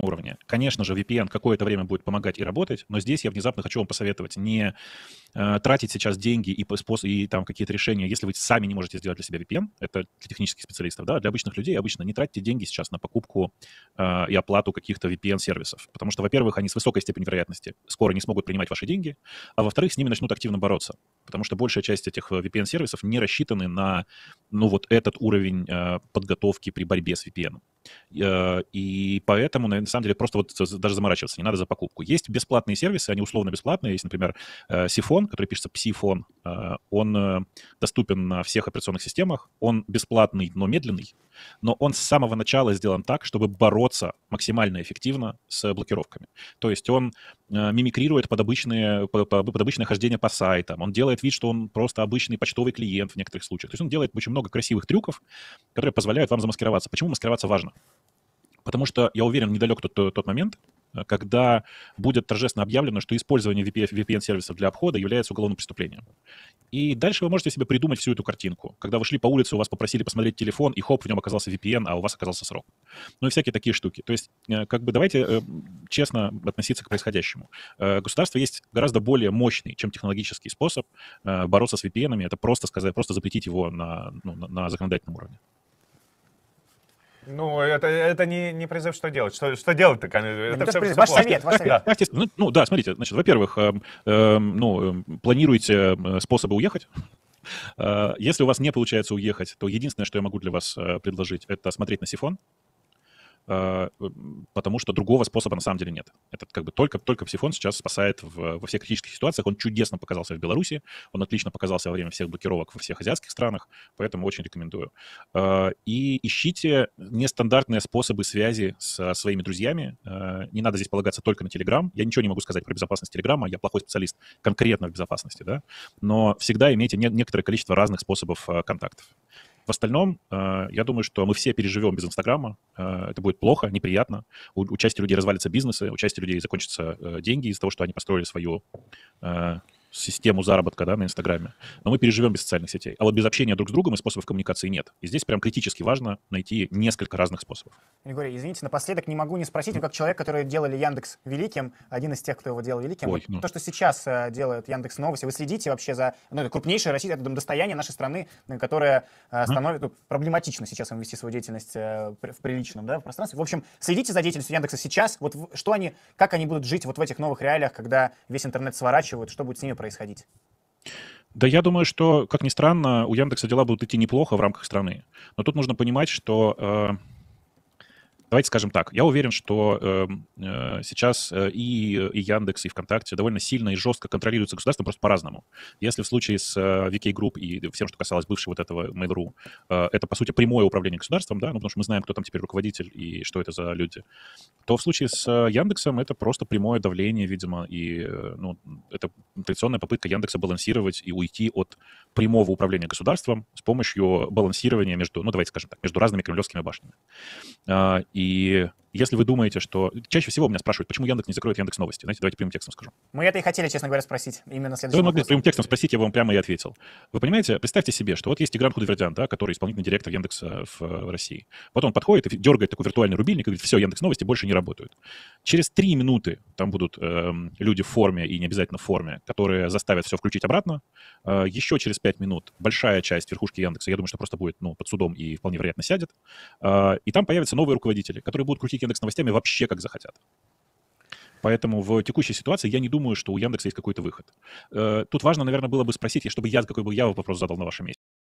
уровне. Конечно же, VPN какое-то время будет помогать и работать, но здесь я внезапно хочу вам посоветовать не э, тратить сейчас деньги и, способ, и там какие-то решения, если вы сами не можете сделать для себя VPN, это для технических специалистов, да, для обычных людей обычно не тратьте деньги сейчас на покупку э, и оплату каких-то VPN-сервисов, потому что, во-первых, они с высокой степенью вероятности скоро не смогут принимать ваши деньги, а во-вторых, с ними начнут активно бороться, потому что большая часть этих э, VPN-сервисов не рассчитаны на ну, вот этот уровень э, подготовки при борьбе с VPN. Э, и поэтому, на самом деле, просто вот даже заморачиваться, не надо за покупку. Есть бесплатные сервисы, они условно бесплатные. Есть, например, э, Сифон, который пишется Псифон. Он доступен на всех операционных системах. Он бесплатный, но медленный. Но он с самого начала сделан так, чтобы бороться максимально эффективно с блокировками. То есть он Э, мимикрирует под, обычные, под обычное хождение по сайтам. Он делает вид, что он просто обычный почтовый клиент в некоторых случаях. То есть он делает очень много красивых трюков, которые позволяют вам замаскироваться. Почему маскироваться важно? Потому что, я уверен, недалек тот, тот момент, когда будет торжественно объявлено, что использование VPN-сервисов для обхода является уголовным преступлением. И дальше вы можете себе придумать всю эту картинку. Когда вы шли по улице, у вас попросили посмотреть телефон, и хоп, в нем оказался VPN, а у вас оказался срок. Ну и всякие такие штуки. То есть, э, как бы давайте э, честно относиться к происходящему. Э, государство есть гораздо более мощный, чем технологический способ бороться с VPN. -ами. Это просто сказать, просто запретить его на, ну, на законодательном уровне. Ну, это, это не, не призыв, что делать. Что, что делать-то? Это все, призыв, ваш совет, ваш совет. Да. Ну, ну да, смотрите, значит, во-первых, э, э, ну, эм, планируете способы уехать. Э, если у вас не получается уехать, то единственное, что я могу для вас э, предложить, это смотреть на сифон. Э, потому что другого способа на самом деле нет. Это как бы только, только Псифон сейчас спасает в, во всех критических ситуациях. Он чудесно показался в Беларуси, он отлично показался во время всех блокировок во всех азиатских странах, поэтому очень рекомендую. Э, и ищите нестандартные способы связи со своими друзьями. Э, не надо здесь полагаться только на Telegram. Я ничего не могу сказать про безопасность Телеграма, я плохой специалист конкретно в безопасности, да, но всегда имейте некоторое количество разных способов контактов. В остальном, э, я думаю, что мы все переживем без Инстаграма. Э, это будет плохо, неприятно. У, у части людей развалится бизнесы, у части людей закончатся э, деньги из-за того, что они построили свою систему заработка да, на Инстаграме, но мы переживем без социальных сетей. А вот без общения друг с другом и способов коммуникации нет. И здесь прям критически важно найти несколько разных способов. Григорий, извините, напоследок не могу не спросить, вы как человек, который делали Яндекс великим, один из тех, кто его делал великим, Ой, ну. то, что сейчас э, делает Яндекс Новости, вы следите вообще за ну, это крупнейшее российское это достояние нашей страны, э, которое а? Э, становится ну, проблематично сейчас им вести свою деятельность в приличном да, в пространстве. В общем, следите за деятельностью Яндекса сейчас, вот что они, как они будут жить вот в этих новых реалиях, когда весь интернет сворачивают, что будет с ними происходить? происходить? Да я думаю, что, как ни странно, у Яндекса дела будут идти неплохо в рамках страны. Но тут нужно понимать, что э, давайте скажем так, я уверен, что эм, э, сейчас э, и, и Яндекс, и ВКонтакте довольно сильно и жестко контролируются государством просто по-разному. Если в случае с э, VK Group и всем, что касалось бывшего вот этого Mail.ru, э, это, по сути, прямое управление государством, да, ну, потому что мы знаем, кто там теперь руководитель и что это за люди, то в случае с э, Яндексом это просто прямое давление, видимо, и, э, ну, это традиционная попытка Яндекса балансировать и уйти от прямого управления государством с помощью балансирования между, ну давайте скажем так, между разными кремлевскими башнями. А, и если вы думаете, что... Чаще всего у меня спрашивают, почему Яндекс не закроет Яндекс Новости. Знаете, давайте прямым текстом скажу. Мы это и хотели, честно говоря, спросить. Именно следующий Вы могли вопрос. прямым текстом спросить, я вам прямо и ответил. Вы понимаете, представьте себе, что вот есть Тигран Худовердян, да, который исполнительный директор Яндекса в э, России. Вот он подходит и дергает такой виртуальный рубильник и говорит, все, Яндекс Новости больше не работают. Через три минуты там будут э, люди в форме и не обязательно в форме, которые заставят все включить обратно. Э, еще через пять минут большая часть верхушки Яндекса, я думаю, что просто будет ну, под судом и вполне вероятно сядет. Э, и там появятся новые руководители, которые будут крутить Яндекс новостями вообще как захотят. Поэтому в текущей ситуации я не думаю, что у Яндекса есть какой-то выход. Э, тут важно, наверное, было бы спросить, и чтобы я, какой бы я вопрос задал на вашем месте.